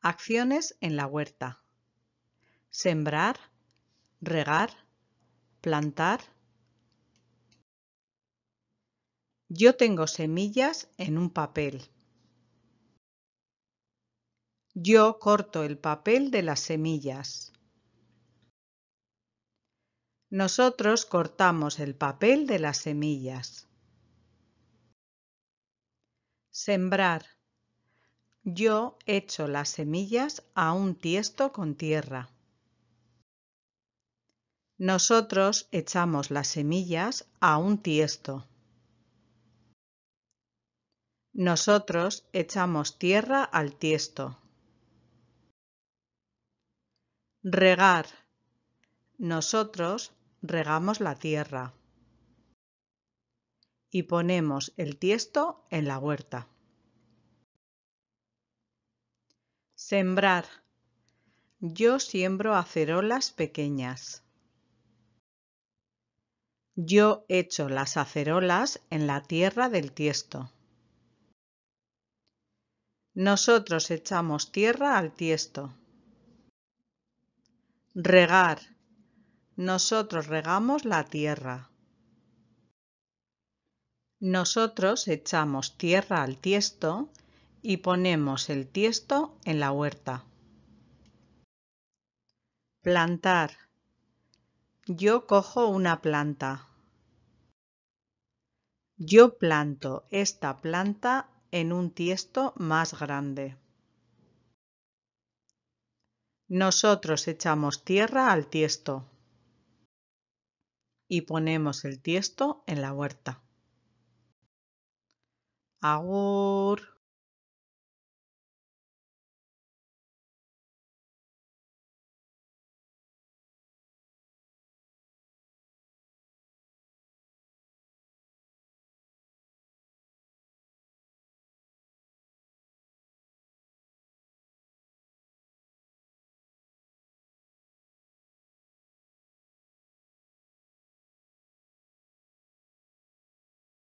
Acciones en la huerta: sembrar, regar, plantar. Yo tengo semillas en un papel. Yo corto el papel de las semillas. Nosotros cortamos el papel de las semillas. Sembrar, yo echo las semillas a un tiesto con tierra. Nosotros echamos las semillas a un tiesto. Nosotros echamos tierra al tiesto. Regar. Nosotros regamos la tierra. Y ponemos el tiesto en la huerta. Sembrar. Yo siembro acerolas pequeñas. Yo echo las acerolas en la tierra del tiesto. Nosotros echamos tierra al tiesto. Regar. Nosotros regamos la tierra. Nosotros echamos tierra al tiesto y ponemos el tiesto en la huerta. Plantar. Yo cojo una planta. Yo planto esta planta en un tiesto más grande. Nosotros echamos tierra al tiesto y ponemos el tiesto en la huerta. Agur.